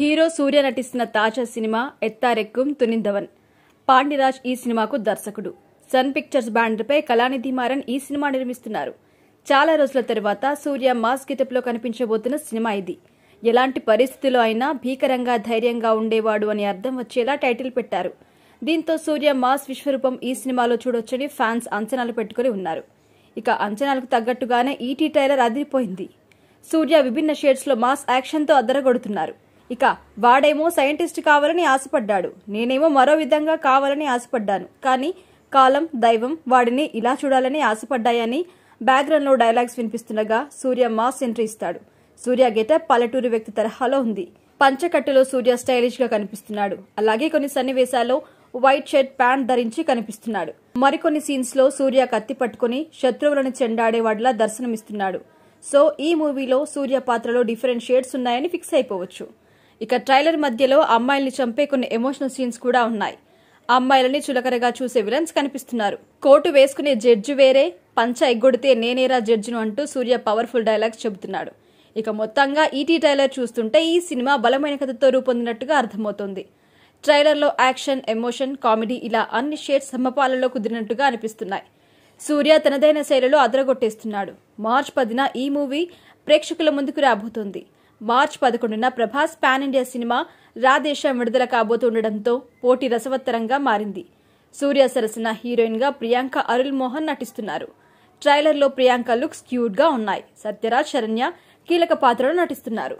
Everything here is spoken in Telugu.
హీరో సూర్య నటిస్తున్న తాజా సినిమా ఎత్తారెక్కుం తునిందవన్ పాండిరాజ్ ఈ సినిమాకు దర్శకుడు సన్ పిక్చర్స్ బ్యానర్పై కళానిధి మారన్ ఈ సినిమా నిర్మిస్తున్నారు చాలా రోజుల తరువాత సూర్య మాస్ కిటప్లో కనిపించబోతున్న సినిమా ఇది ఎలాంటి పరిస్థితిలో అయినా భీకరంగా ధైర్యంగా ఉండేవాడు అని అర్థం వచ్చేలా టైటిల్ పెట్టారు దీంతో సూర్య మాస్ విశ్వరూపం ఈ సినిమాలో చూడొచ్చని ఫ్యాన్స్ అంచనాలు పెట్టుకుని ఉన్నారు ఇక అంచనాలకు తగ్గట్టుగానే ఈటీ టైలర్ అదిరిపోయింది సూర్య విభిన్న షేడ్స్లో మాస్ యాక్షన్తో అద్దరగొడుతున్నారు ఇక వాడేమో సైంటిస్ట్ కావాలని ఆశపడ్డాడు నేనేమో మరో విధంగా కావాలని ఆశపడ్డాను కానీ కాలం దైవం వాడిని ఇలా చూడాలని ఆశపడ్డాయని బ్యాక్గ్రౌండ్లో డైలాగ్స్ వినిపిస్తుండగా సూర్య మాస్ ఎంట్రీ ఇస్తాడు సూర్య గెటప్ పల్లెటూరు వ్యక్తి తరహాలో ఉంది పంచకట్టులో సూర్య స్టైలిష్గా కనిపిస్తున్నాడు అలాగే కొన్ని సన్నివేశాల్లో వైట్ షర్ట్ ప్యాంట్ ధరించి కనిపిస్తున్నాడు మరికొన్ని సీన్స్ లో సూర్య కత్తి పట్టుకుని శత్రువులను చెండాడేవాడిలా దర్శనమిస్తున్నాడు సో ఈ మూవీలో సూర్య పాత్రలో డిఫరెంట్ షేడ్స్ ఉన్నాయని ఫిక్స్ అయిపోవచ్చు ఇక ట్రైలర్ మధ్యలో అమ్మాయిల్ని చంపే కొన్ని ఎమోషనల్ సీన్స్ కూడా ఉన్నాయి అమ్మాయిలని చులకరగా చూసే విలన్స్ కనిపిస్తున్నారు కోటు వేసుకునే జడ్జి వేరే పంచ ఎగ్గొడితే నేనేరా జడ్జిను అంటూ సూర్య పవర్ఫుల్ డైలాగ్స్ చెబుతున్నాడు ఇక మొత్తంగా ఈటీ e ట్రైలర్ చూస్తుంటే ఈ సినిమా బలమైన కథతో రూపొందినట్టుగా అర్థమవుతోంది ట్రైలర్లో యాక్షన్ ఎమోషన్ కామెడీ ఇలా అన్ని షేడ్స్ సమపాలలో కుదిరినట్టుగా అనిపిస్తున్నాయి సూర్య తనదైన శైలిలో అదరగొట్టేస్తున్నాడు మార్చ్ పదిన ఈ మూవీ ప్రేక్షకుల ముందుకు రాబోతోంది మార్చి పదకొండున Prabhas pan India cinema Radhe Shyam విడుదల కాబోతుండటంతో పోటీ రసవత్తరంగా మారింది సూర్య సరసన హీరోయిన్గా ప్రియాంక అరుల్ మోహన్ నటిస్తున్నారు ట్రైలర్లో ప్రియాంక లుక్స్ క్యూట్గా ఉన్నాయి సత్యరాజ్ శరణ్య కీలక పాత్రలో నటిస్తున్నారు